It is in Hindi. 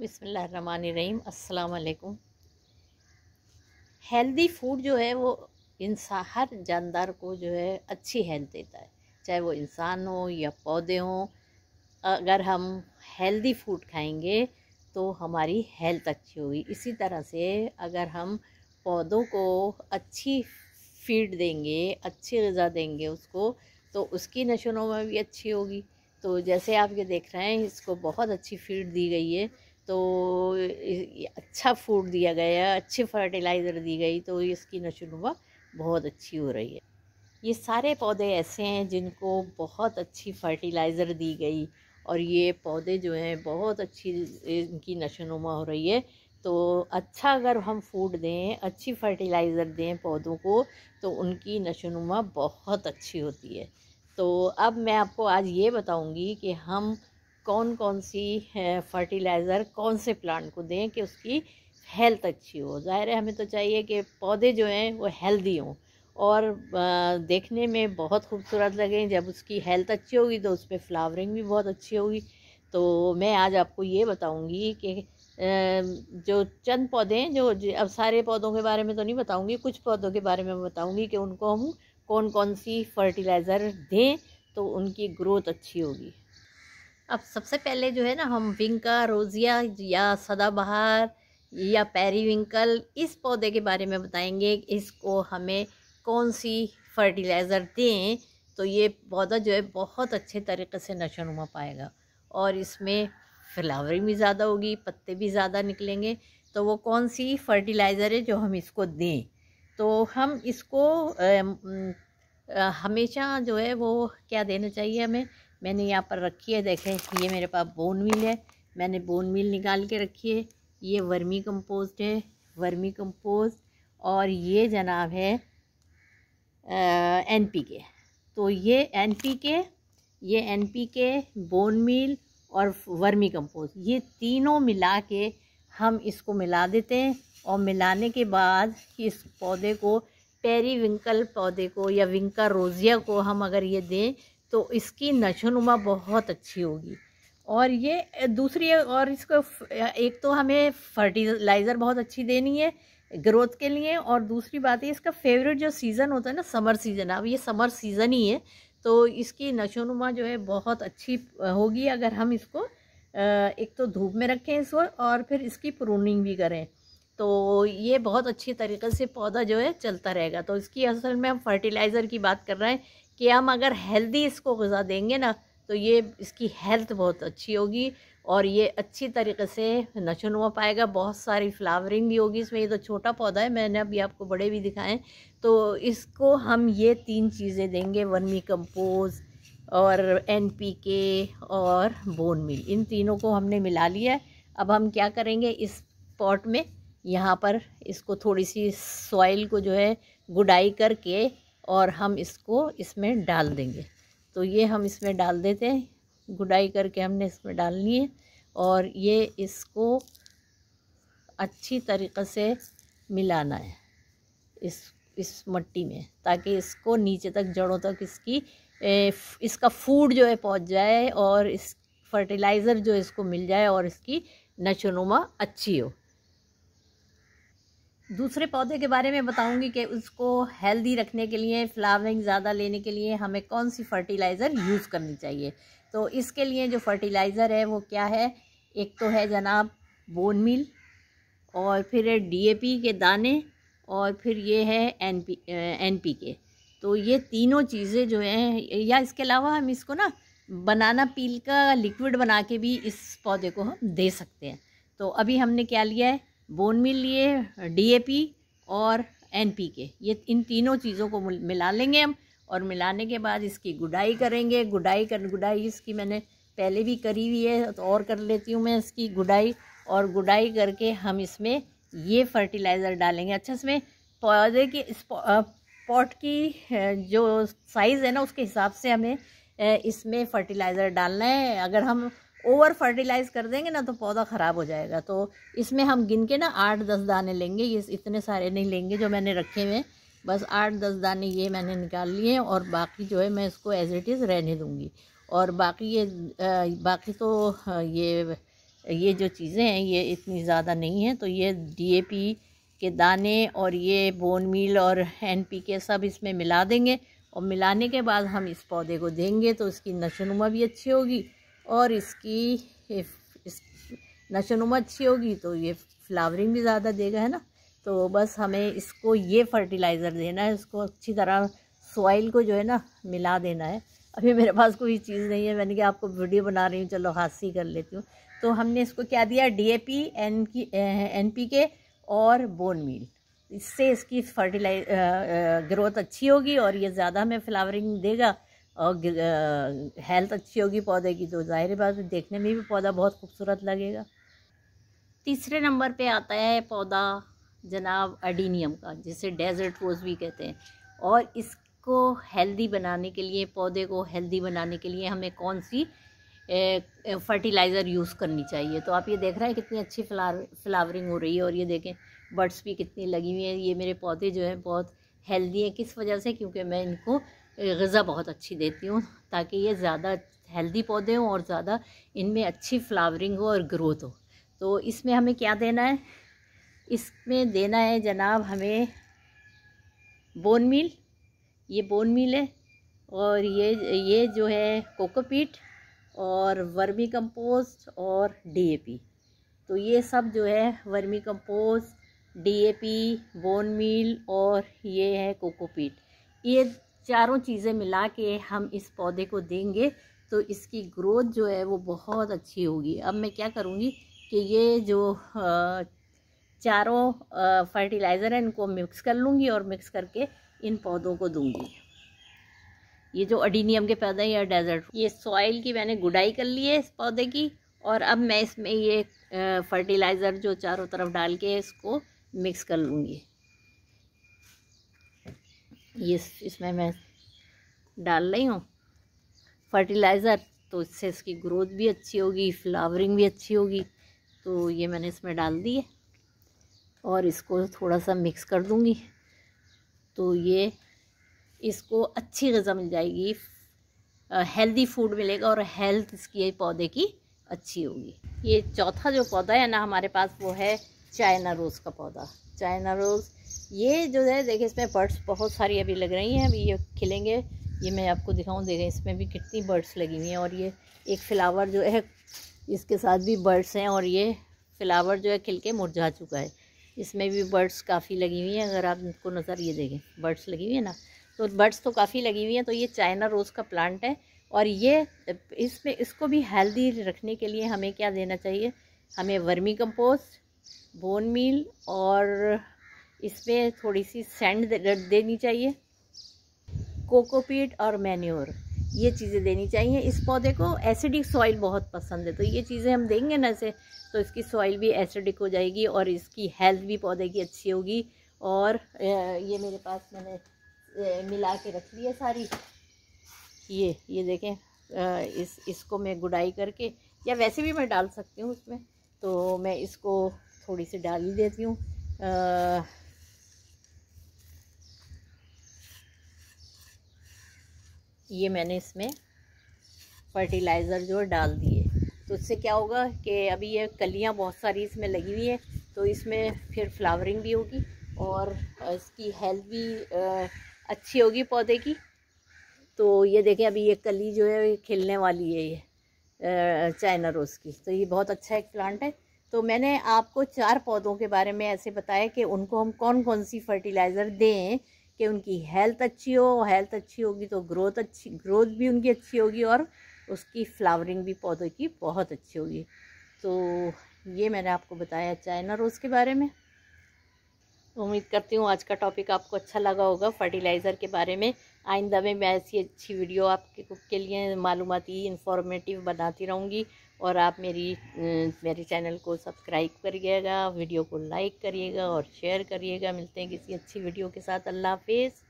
बिसमीम अस्सलाम हेल्दी फूड जो है वो इंसान हर जानदार को जो है अच्छी हेल्थ देता है चाहे वो इंसान हो या पौधे हों अगर हम हेल्दी फूड खाएंगे तो हमारी हेल्थ अच्छी होगी इसी तरह से अगर हम पौधों को अच्छी फीड देंगे अच्छी गज़ा देंगे उसको तो उसकी नशोनुमा भी अच्छी होगी तो जैसे आप ये देख रहे हैं इसको बहुत अच्छी फीड दी गई है तो अच्छा फूड दिया गया अच्छे फर्टिलाइज़र दी गई तो इसकी नशोनुमा बहुत अच्छी हो रही है ये सारे पौधे ऐसे हैं जिनको बहुत अच्छी फर्टिलाइज़र दी गई और ये पौधे जो हैं बहुत अच्छी इनकी नशोनुमा हो रही है तो अच्छा अगर हम फूड दें अच्छी फर्टिलाइज़र दें पौधों को तो उनकी नशोनुमा बहुत अच्छी होती है तो अब मैं आपको आज ये बताऊँगी कि हम कौन कौन सी फर्टिलाइज़र कौन से प्लांट को दें कि उसकी हेल्थ अच्छी हो ज़ाहिर है हमें तो चाहिए कि पौधे जो हैं वो हेल्दी हों और देखने में बहुत खूबसूरत लगें जब उसकी हेल्थ अच्छी होगी तो उस पर फ्लावरिंग भी बहुत अच्छी होगी तो मैं आज आपको ये बताऊंगी कि जो चंद पौधे हैं जो अब सारे पौधों के बारे में तो नहीं बताऊंगी कुछ पौधों के बारे में बताऊंगी कि उनको हम कौन कौन सी फर्टिलाइज़र दें तो उनकी ग्रोथ अच्छी होगी अब सबसे पहले जो है ना हम विंका रोज़िया या सदाबहार या पेरीविंकल इस पौधे के बारे में बताएंगे इसको हमें कौन सी फर्टिलाइज़र दें तो ये पौधा जो है बहुत अच्छे तरीके से नशोनुमा पाएगा और इसमें फ्लावरिंग भी ज़्यादा होगी पत्ते भी ज़्यादा निकलेंगे तो वो कौन सी फर्टिलाइज़र है जो हम इसको दें तो हम इसको हमेशा जो है वो क्या देना चाहिए हमें मैंने यहाँ पर रखी है देखें ये मेरे पास बोन मिल है मैंने बोन मिल निकाल के रखी है ये वर्मी कंपोस्ट है वर्मी कंपोस्ट और ये जनाब है एन पी के तो ये एन पी के ये N P K bone meal और वर्मी कंपोस्ट ये तीनों मिला के हम इसको मिला देते हैं और मिलाने के बाद इस पौधे को पेरी विंकल पौधे को या विंका रोज़िया को हम अगर ये दें तो इसकी नशोनुमा बहुत अच्छी होगी और ये दूसरी और इसको एक तो हमें फर्टिलाइज़र बहुत अच्छी देनी है ग्रोथ के लिए और दूसरी बात है इसका फेवरेट जो सीज़न होता है ना समर सीज़न अब ये समर सीज़न ही है तो इसकी नशोनुमा जो है बहुत अच्छी होगी अगर हम इसको एक तो धूप में रखें इसको और फिर इसकी प्रूनिंग भी करें तो ये बहुत अच्छी तरीके से पौधा जो है चलता रहेगा तो इसकी असल में हम फर्टिलाइज़र की बात कर रहे हैं कि हम अगर हेल्दी इसको गज़ा देंगे ना तो ये इसकी हेल्थ बहुत अच्छी होगी और ये अच्छी तरीके से नशोनुमा पाएगा बहुत सारी फ्लावरिंग भी होगी इसमें ये तो छोटा पौधा है मैंने अभी आपको बड़े भी दिखाएं तो इसको हम ये तीन चीज़ें देंगे वर्मी कंपोज और एन पी के और बोन मिल इन तीनों को हमने मिला लिया है अब हम क्या करेंगे इस पॉट में यहाँ पर इसको थोड़ी सी सॉइल को जो है गुडाई करके और हम इसको इसमें डाल देंगे तो ये हम इसमें डाल देते हैं गुडाई करके हमने इसमें डालनी है और ये इसको अच्छी तरीक़े से मिलाना है इस इस मट्टी में ताकि इसको नीचे तक जड़ों तक इसकी ए, इसका फूड जो है पहुंच जाए और इस फर्टिलाइज़र जो इसको मिल जाए और इसकी नशोनुमा अच्छी हो दूसरे पौधे के बारे में बताऊंगी कि उसको हेल्दी रखने के लिए फ्लावरिंग ज़्यादा लेने के लिए हमें कौन सी फर्टिलाइज़र यूज़ करनी चाहिए तो इसके लिए जो फर्टिलाइज़र है वो क्या है एक तो है जनाब बोन मिल और फिर डी के दाने और फिर ये है एन पी एन पी के तो ये तीनों चीज़ें जो हैं या इसके अलावा हम इसको ना बनाना पील का लिक्विड बना के भी इस पौधे को हम दे सकते हैं तो अभी हमने क्या लिया है बोन मिल लिए डीएपी और एनपीके ये इन तीनों चीज़ों को मिला लेंगे हम और मिलाने के बाद इसकी गुडाई करेंगे गुडाई कर गुडाई इसकी मैंने पहले भी करी हुई है तो और कर लेती हूँ मैं इसकी गुडाई और गुडाई करके हम इसमें ये फर्टिलाइज़र डालेंगे अच्छा इसमें पौधे की पॉट की जो साइज़ है ना उसके हिसाब से हमें इसमें फर्टिलाइज़र डालना है अगर हम ओवर फर्टिलाइज़ कर देंगे ना तो पौधा ख़राब हो जाएगा तो इसमें हम गिन के ना आठ दस दाने लेंगे ये इतने सारे नहीं लेंगे जो मैंने रखे हुए बस आठ दस दाने ये मैंने निकाल लिए और बाकी जो है मैं इसको एज इट इज़ रहने दूँगी और बाकी ये बाकी तो ये ये जो चीज़ें हैं ये इतनी ज़्यादा नहीं हैं तो ये डी के दाने और ये बोन मील और एन के सब इसमें मिला देंगे और मिलाने के बाद हम इस पौधे को देंगे तो इसकी नशोनुमा भी अच्छी होगी और इसकी इस नशोनुमा अच्छी होगी तो ये फ्लावरिंग भी ज़्यादा देगा है ना तो बस हमें इसको ये फर्टिलाइज़र देना है इसको अच्छी तरह सॉइल को जो है ना मिला देना है अभी मेरे पास कोई चीज़ नहीं है मैंने कि आपको वीडियो बना रही हूँ चलो ही कर लेती हूँ तो हमने इसको क्या दिया डी ए पी एन की एन पी के और बोन मील इससे इसकी फर्टिलाइज ग्रोथ अच्छी होगी और ये ज़्यादा हमें फ्लावरिंग देगा और हेल्थ अच्छी होगी पौधे की तो ज़ाहिर बात देखने में भी पौधा बहुत खूबसूरत लगेगा तीसरे नंबर पे आता है पौधा जनाब अडीनियम का जिसे डेजर्ट रोज़ भी कहते हैं और इसको हेल्दी बनाने के लिए पौधे को हेल्दी बनाने के लिए हमें कौन सी फर्टिलाइज़र यूज़ करनी चाहिए तो आप ये देख रहे हैं कितनी अच्छी फ्लावर फ्लावरिंग हो रही है और ये देखें बर्ड्स भी कितनी लगी हुई हैं ये मेरे पौधे जो हैं बहुत हेल्दी हैं किस वजह से क्योंकि मैं इनको गज़ा बहुत अच्छी देती हूँ ताकि ये ज़्यादा हेल्दी पौधे हों और ज़्यादा इनमें अच्छी फ्लावरिंग हो और ग्रोथ हो तो इसमें हमें क्या देना है इसमें देना है जनाब हमें बोन मील ये बोन मील है और ये ये जो है कोकोपीट और वर्मी कंपोस्ट और डीएपी तो ये सब जो है vermicompost DAP bone meal और ये है कोकोपीट ये चारों चीज़ें मिला के हम इस पौधे को देंगे तो इसकी ग्रोथ जो है वो बहुत अच्छी होगी अब मैं क्या करूँगी कि ये जो चारों फर्टिलाइज़र हैं इनको मिक्स कर लूँगी और मिक्स करके इन पौधों को दूँगी ये जो अडीनियम के पौधे हैं या डेजर्ट ये सॉइल की मैंने गुडाई कर ली है इस पौधे की और अब मैं इसमें ये फर्टिलाइज़र जो चारों तरफ डाल के इसको मिक्स कर लूँगी ये इसमें मैं डाल रही हूँ फर्टिलाइज़र तो इससे इसकी ग्रोथ भी अच्छी होगी फ्लावरिंग भी अच्छी होगी तो ये मैंने इसमें डाल दी है और इसको थोड़ा सा मिक्स कर दूँगी तो ये इसको अच्छी गज़ा मिल जाएगी हेल्दी फूड मिलेगा और हेल्थ इसकी पौधे की अच्छी होगी ये चौथा जो पौधा है ना हमारे पास वो है चाइना रोज़ का पौधा चाइना रोज़ ये जो है देखिए इसमें बर्ड्स बहुत सारी अभी लग रही हैं अभी ये खिलेंगे ये मैं आपको दिखाऊँ देखें इसमें भी कितनी बर्ड्स लगी हुई हैं और ये एक फ्लावर जो है इसके साथ भी बर्ड्स हैं और ये फ्लावर जो है खिल के मुरझा चुका है इसमें भी बर्ड्स काफ़ी लगी हुई हैं अगर आप इनको नज़र ये देखें बर्ड्स लगी हुई है ना तो बर्ड्स तो काफ़ी लगी हुई हैं तो ये चाइना रोज़ का प्लांट है और ये इसमें इसको भी हेल्दी रखने के लिए हमें क्या देना चाहिए हमें वर्मी कंपोस्ट बोन मील और इसमें थोड़ी सी सेंड देनी चाहिए कोकोपीट और मैन्योर ये चीज़ें देनी चाहिए इस पौधे को एसिडिक सॉइल बहुत पसंद है तो ये चीज़ें हम देंगे ना ऐसे तो इसकी सॉइल भी एसिडिक हो जाएगी और इसकी हेल्थ भी पौधे की अच्छी होगी और ये मेरे पास मैंने मिला के रख ली है सारी ये ये देखें इस इसको मैं गुडाई करके या वैसे भी मैं डाल सकती हूँ उसमें तो मैं इसको थोड़ी सी डाल ही देती हूँ ये मैंने इसमें फर्टिलाइज़र जो डाल दिए तो इससे क्या होगा कि अभी ये कलियाँ बहुत सारी इसमें लगी हुई हैं तो इसमें फिर फ्लावरिंग भी होगी और इसकी हेल्थ भी अच्छी होगी पौधे की तो ये देखें अभी ये कली जो है खिलने वाली है ये चाइना रोज़ की तो ये बहुत अच्छा एक प्लांट है तो मैंने आपको चार पौधों के बारे में ऐसे बताया कि उनको हम कौन कौन सी फर्टिलाइज़र दें कि उनकी हेल्थ अच्छी हो हेल्थ अच्छी होगी तो ग्रोथ अच्छी ग्रोथ भी उनकी अच्छी होगी और उसकी फ्लावरिंग भी पौधों की बहुत अच्छी होगी तो ये मैंने आपको बताया चाइना रोज़ के बारे में उम्मीद करती हूँ आज का टॉपिक आपको अच्छा लगा होगा फर्टिलाइज़र के बारे में आइंदा में मैं ऐसी अच्छी वीडियो आपके के लिए मालूमती इन्फॉर्मेटिव बनाती रहूँगी और आप मेरी मेरे चैनल को सब्सक्राइब करिएगा वीडियो को लाइक करिएगा और शेयर करिएगा मिलते हैं किसी अच्छी वीडियो के साथ अल्लाह हाफिज़